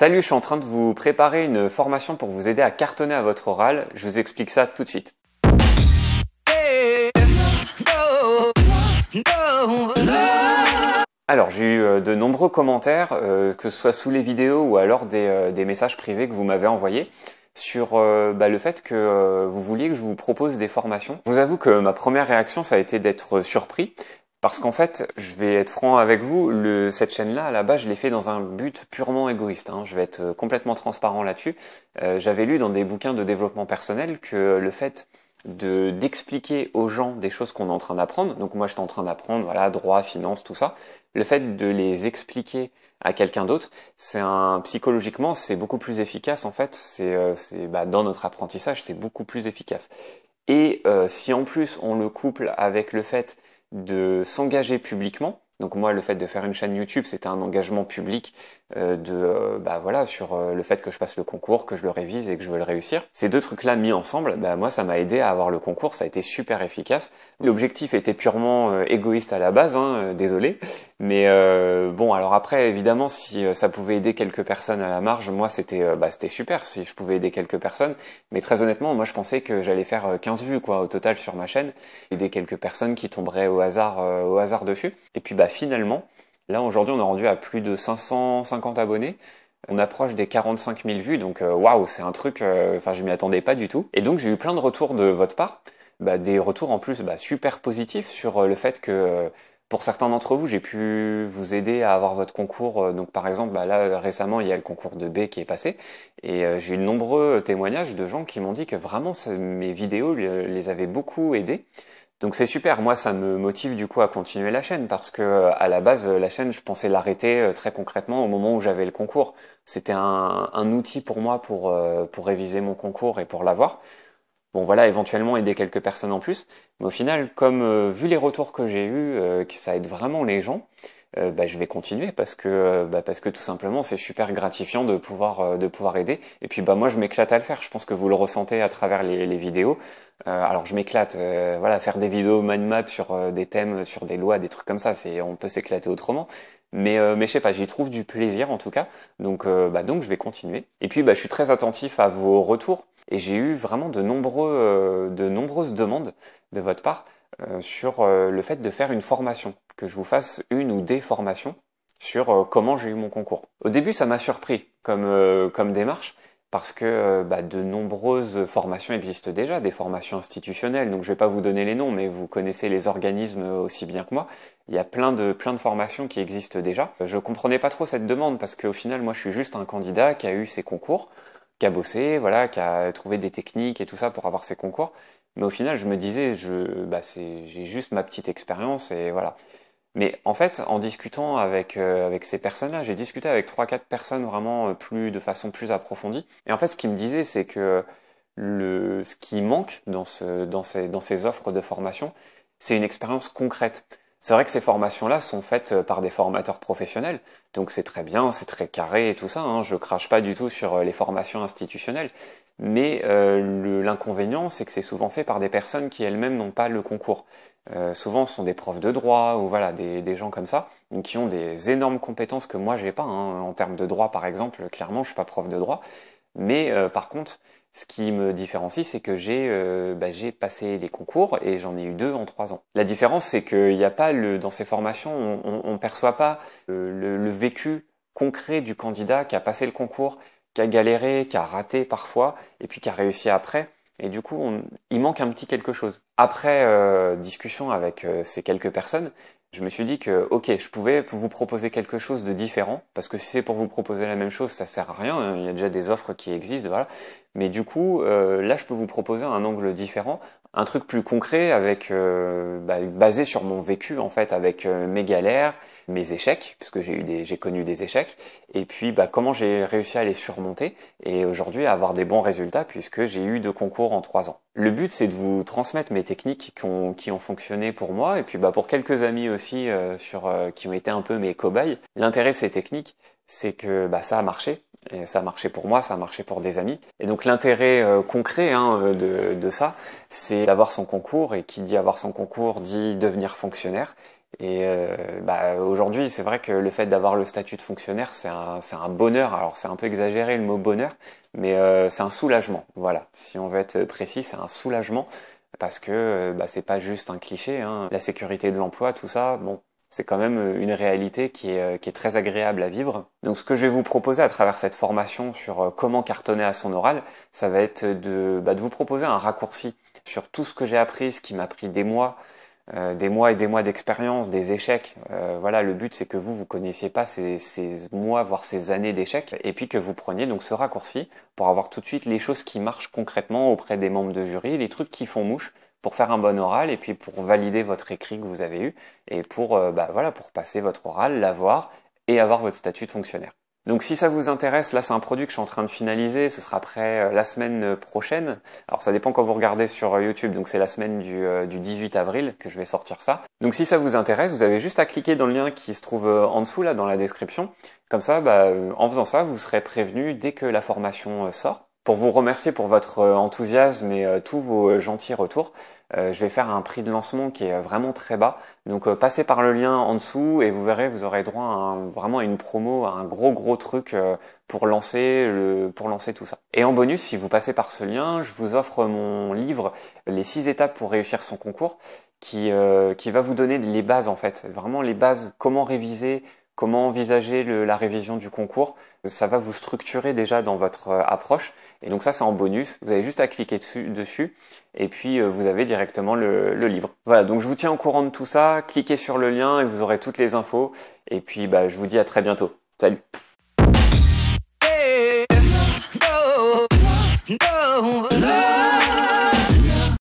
Salut, je suis en train de vous préparer une formation pour vous aider à cartonner à votre oral. Je vous explique ça tout de suite. Alors j'ai eu euh, de nombreux commentaires, euh, que ce soit sous les vidéos ou alors des, euh, messages privés que vous m'avez envoyés sur bah, le fait que vous vouliez que je vous propose des formations. Je vous avoue que ma première réaction, ça a été d'être surpris, parce qu'en fait, je vais être franc avec vous, cette chaîne-là, à la base, je l'ai fait dans un but purement égoïste. Hein. Je vais être euh, complètement transparent là-dessus. Euh, j'avais lu dans des bouquins de développement personnel que le fait de d'expliquer aux gens des choses qu'on est en train d'apprendre, donc moi j'étais en train d'apprendre, voilà, droit, finance, tout ça, le fait de les expliquer à quelqu'un d'autre, c'est un psychologiquement c'est beaucoup plus efficace en fait, c'est euh, bah, dans notre apprentissage c'est beaucoup plus efficace. Et si en plus on le couple avec le fait de s'engager publiquement donc moi, le fait de faire une chaîne YouTube, c'était un engagement public euh, de, euh, bah voilà, sur euh, le fait que je passe le concours, que je le révise et que je veux le réussir. Ces deux trucs-là mis ensemble, bah moi, ça m'a aidé à avoir le concours, ça a été super efficace. L'objectif était purement égoïste à la base, hein, désolé. Mais bon, alors après, évidemment, si ça pouvait aider quelques personnes à la marge, moi, c'était bah, c'était super si je pouvais aider quelques personnes. Mais très honnêtement, moi, je pensais que j'allais faire 15 vues quoi au total sur ma chaîne, aider quelques personnes qui tomberaient au hasard au hasard dessus. Et puis bah finalement, là aujourd'hui, on est rendu à plus de 550 abonnés. On approche des 45 000 vues, donc euh, waouh, c'est un truc, euh, enfin je m'y attendais pas du tout. Et donc j'ai eu plein de retours de votre part, bah, des retours en plus bah, super positifs sur euh, le fait que pour certains d'entre vous, j'ai pu vous aider à avoir votre concours. Donc par exemple, bah, là récemment, il y a le concours de B qui est passé et j'ai eu de nombreux témoignages de gens qui m'ont dit que vraiment mes vidéos les avaient beaucoup aidés donc c'est super, moi ça me motive du coup à continuer la chaîne parce que euh, à la base euh, la chaîne je pensais l'arrêter euh, très concrètement au moment où j'avais le concours. C'était un, outil pour moi pour, pour réviser mon concours et pour l'avoir. Bon voilà, éventuellement aider quelques personnes en plus. Mais au final, comme vu les retours que j'ai eus, que ça aide vraiment les gens, euh, bah, je vais continuer parce que euh, bah, parce que tout simplement c'est super gratifiant de pouvoir euh, de pouvoir aider et puis bah moi je m'éclate à le faire je pense que vous le ressentez à travers les, les vidéos alors je m'éclate voilà faire des vidéos mind map sur des thèmes sur des lois des trucs comme ça c'est on peut s'éclater autrement mais mais je sais pas j'y trouve du plaisir en tout cas donc bah donc je vais continuer et puis bah je suis très attentif à vos retours et j'ai eu vraiment de nombreux de nombreuses demandes de votre part euh, sur euh, le fait de faire une formation, que je vous fasse une ou des formations sur euh, comment j'ai eu mon concours. Au début, ça m'a surpris comme, comme démarche, parce que bah, de nombreuses formations existent déjà, des formations institutionnelles, donc je ne vais pas vous donner les noms, mais vous connaissez les organismes aussi bien que moi. Il y a plein de, plein de formations qui existent déjà. Je ne comprenais pas trop cette demande, parce qu'au final, moi, je suis juste un candidat qui a eu ses concours, qui a bossé, voilà, qui a trouvé des techniques et tout ça pour avoir ses concours, mais au final, je me disais, bah, j'ai juste ma petite expérience et voilà. Mais en fait, en discutant avec euh, ces personnes-là, j'ai discuté avec trois quatre personnes vraiment euh, plus de façon plus approfondie. Et en fait, ce qu'ils me disaient, c'est que le ce qui manque dans ce dans ces offres de formation, c'est une expérience concrète. C'est vrai que ces formations-là sont faites euh, par des formateurs professionnels, donc c'est très bien, c'est très carré et tout ça, hein, je crache pas du tout sur euh, les formations institutionnelles, mais euh, l'inconvénient c'est que c'est souvent fait par des personnes qui elles-mêmes n'ont pas le concours. souvent ce sont des profs de droit ou voilà des, gens comme ça, qui ont des énormes compétences que moi j'ai pas, hein. en termes de droit par exemple, clairement je suis pas prof de droit, mais par contre ce qui me différencie, c'est que j'ai euh, bah, passé les concours et j'en ai eu deux en trois ans. La différence, c'est qu'il n'y a pas le dans ces formations, on, ne perçoit pas euh, le, vécu concret du candidat qui a passé le concours, qui a galéré, qui a raté parfois, et puis qui a réussi après. Et du coup, il manque un petit quelque chose. Après euh, discussion avec ces quelques personnes, je me suis dit que, ok, je pouvais vous proposer quelque chose de différent, parce que si c'est pour vous proposer la même chose, ça sert à rien, hein. il y a déjà des offres qui existent, voilà. Mais du coup, euh, là, je peux vous proposer un angle différent un truc plus concret avec euh, bah, basé sur mon vécu en fait avec euh, mes galères mes échecs puisque j'ai connu des échecs et puis bah, comment j'ai réussi à les surmonter et aujourd'hui à avoir des bons résultats puisque j'ai eu deux concours en trois ans le but c'est de vous transmettre mes techniques qui ont fonctionné pour moi et puis bah pour quelques amis aussi euh, qui ont été un peu mes cobayes l'intérêt de ces techniques c'est que bah, ça a marché et ça marchait pour moi, ça marchait pour des amis. Et donc l'intérêt euh, concret hein, euh, de, ça, c'est d'avoir son concours. Et qui dit avoir son concours dit devenir fonctionnaire. Et euh, bah, aujourd'hui, c'est vrai que le fait d'avoir le statut de fonctionnaire, c'est un, un, bonheur. Alors c'est un peu exagéré le mot bonheur, mais c'est un soulagement. Voilà, si on veut être précis, c'est un soulagement parce que bah, c'est pas juste un cliché. Hein. La sécurité de l'emploi, tout ça, bon, c'est quand même euh, une réalité euh, qui est, très agréable à vivre. Donc ce que je vais vous proposer à travers cette formation sur euh, comment cartonner à son oral, ça va être de, bah, de vous proposer un raccourci sur tout ce que j'ai appris, ce qui m'a pris des mois, euh, des mois et des mois d'expérience, des échecs. Euh, voilà, le but c'est que vous vous connaissiez pas ces, ces mois voire ces années d'échecs et puis que vous preniez donc ce raccourci pour avoir tout de suite les choses qui marchent concrètement auprès des membres de jury, les trucs qui font mouche pour faire un bon oral et puis pour valider votre écrit que vous avez eu et pour euh, bah, voilà pour passer votre oral, l'avoir et avoir votre statut de fonctionnaire. Donc si ça vous intéresse, là c'est un produit que je suis en train de finaliser, ce sera prêt euh, la semaine euh, prochaine. Alors ça dépend quand vous regardez sur euh, YouTube, donc c'est la semaine du, 18 avril que je vais sortir ça. Donc si ça vous intéresse, vous avez juste à cliquer dans le lien qui se trouve en dessous là dans la description. Comme ça, bah, en faisant ça, vous serez prévenu dès que la formation sort. Pour vous remercier pour votre euh, enthousiasme et euh, tous vos euh, gentils retours, je vais faire un prix de lancement qui est vraiment très bas. Donc passez par le lien en dessous et vous verrez, vous aurez droit à vraiment une promo, à un gros gros truc pour lancer le, pour lancer tout ça. Et en bonus, si vous passez par ce lien, je vous offre mon livre Les six étapes pour réussir son concours qui, qui va vous donner les bases en fait, vraiment les bases, comment réviser, comment envisager la révision du concours. Ça va vous structurer déjà dans votre euh, approche. Et donc ça, c'est en bonus. Vous avez juste à cliquer dessus, et puis euh, vous avez directement le, livre. Voilà, donc je vous tiens au courant de tout ça. Cliquez sur le lien et vous aurez toutes les infos. Et puis bah, je vous dis à très bientôt. Salut